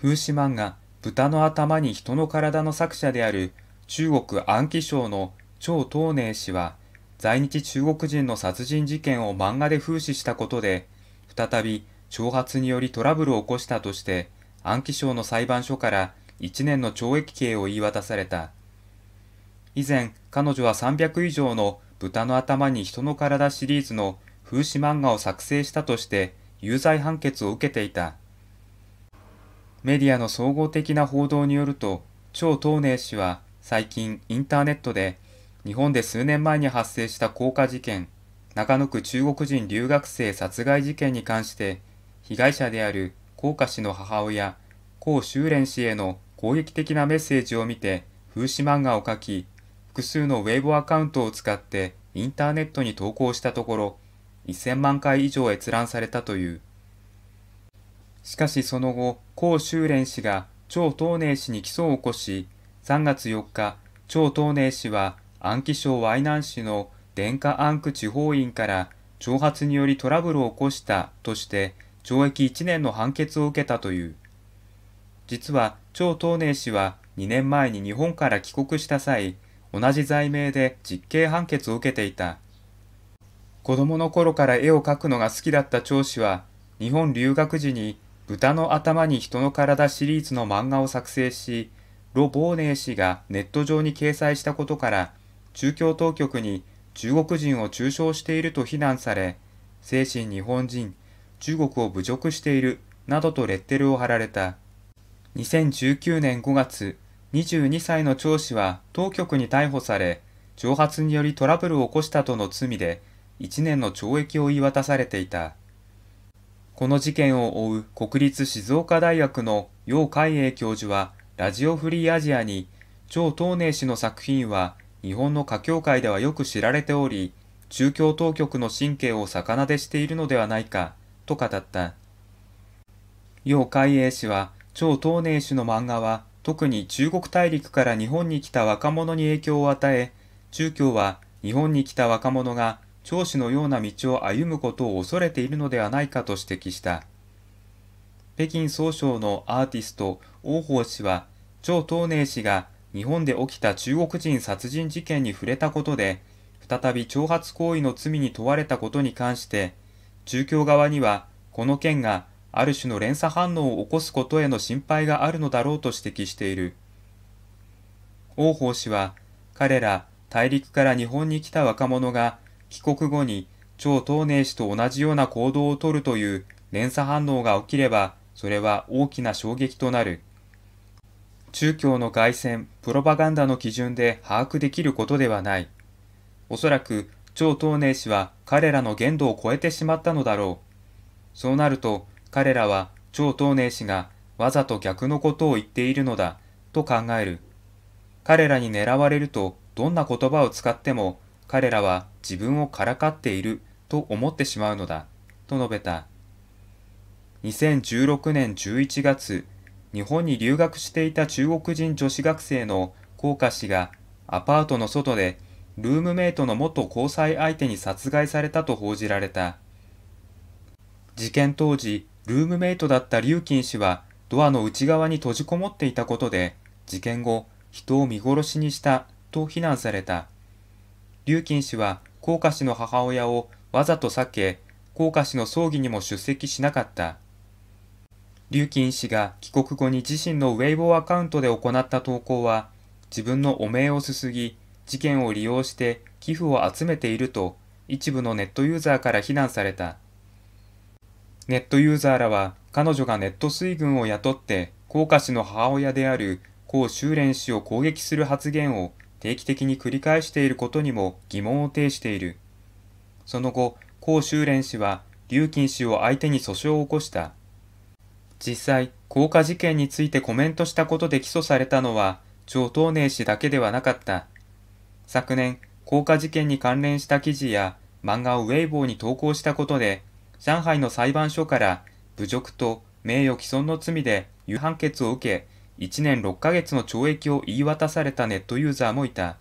風刺漫画豚の頭に人の体の作者である中国安徽省の張東寧氏は在日中国人の殺人事件を漫画で風刺したことで再び挑発によりトラブルを起こしたとして安徽省の裁判所から1年の懲役刑を言い渡された以前彼女は300以上の豚の頭に人の体シリーズの風刺漫画を作成したとして有罪判決を受けていた。メディアの総合的な報道によると、張東寧氏は最近インターネットで、日本で数年前に発生した放火事件、中野区中国人留学生殺害事件に関して、被害者である江華氏の母親、江修蓮氏への攻撃的なメッセージを見て、風刺漫画を描き、複数のウェブアカウントを使ってインターネットに投稿したところ、1000万回以上閲覧されたという。しかしその後、江修練氏が張東寧氏に起訴を起こし、3月4日、張東寧氏は安徽省淮南市の電化安区地方院から挑発によりトラブルを起こしたとして懲役1年の判決を受けたという。実は張東寧氏は2年前に日本から帰国した際、同じ罪名で実刑判決を受けていた。子供の頃から絵を描くのが好きだった張氏は、日本留学時に豚の頭に人の体シリーズの漫画を作成し、ロ・ボーネー氏がネット上に掲載したことから、中共当局に中国人を中傷していると非難され、精神日本人、中国を侮辱しているなどとレッテルを貼られた。2019年5月、22歳の張氏は当局に逮捕され、挑発によりトラブルを起こしたとの罪で、1年の懲役を言い渡されていた。この事件を追う国立静岡大学の楊海英教授は、ラジオフリーアジアに、張東寧氏の作品は日本の歌教会ではよく知られており、中共当局の神経を逆なでしているのではないか、と語った。楊海英氏は、張東寧氏の漫画は、特に中国大陸から日本に来た若者に影響を与え、中共は日本に来た若者が長子のような道を歩むことを恐れているのではないかと指摘した。北京総省のアーティスト、王鵬氏は、張東寧氏が日本で起きた中国人殺人事件に触れたことで、再び挑発行為の罪に問われたことに関して、中共側には、この件がある種の連鎖反応を起こすことへの心配があるのだろうと指摘している。王鵬氏は、彼ら、大陸から日本に来た若者が帰国後に超東寧氏と同じような行動をとるという連鎖反応が起きれば、それは大きな衝撃となる。中共の外戦、プロパガンダの基準で把握できることではない。おそらく、超東寧氏は彼らの限度を超えてしまったのだろう。そうなると、彼らは超東寧氏がわざと逆のことを言っているのだ、と考える。彼らに狙われると、どんな言葉を使っても、彼らは自分をからかっていると思ってしまうのだ、と述べた。2016年11月、日本に留学していた中国人女子学生の高歌氏がアパートの外でルームメイトの元交際相手に殺害されたと報じられた。事件当時、ルームメイトだった劉金氏はドアの内側に閉じこもっていたことで、事件後、人を見殺しにしたと非難された。劉金氏は江華氏の母親をわざと避け、江華氏の葬儀にも出席しなかった。劉金氏が帰国後に自身のウェイボーアカウントで行った投稿は、自分の汚名をすすぎ、事件を利用して寄付を集めていると、一部のネットユーザーから非難された。ネットユーザーらは、彼女がネット水軍を雇って、江華氏の母親である江修蓮氏を攻撃する発言を定期的に繰り返していることにも疑問を呈している。その後、江州連氏は劉金氏を相手に訴訟を起こした。実際、降下事件についてコメントしたことで起訴されたのは、張東寧氏だけではなかった。昨年、降下事件に関連した記事や漫画をウェイボーに投稿したことで、上海の裁判所から侮辱と名誉毀損の罪で有判決を受け、1年6ヶ月の懲役を言い渡されたネットユーザーもいた。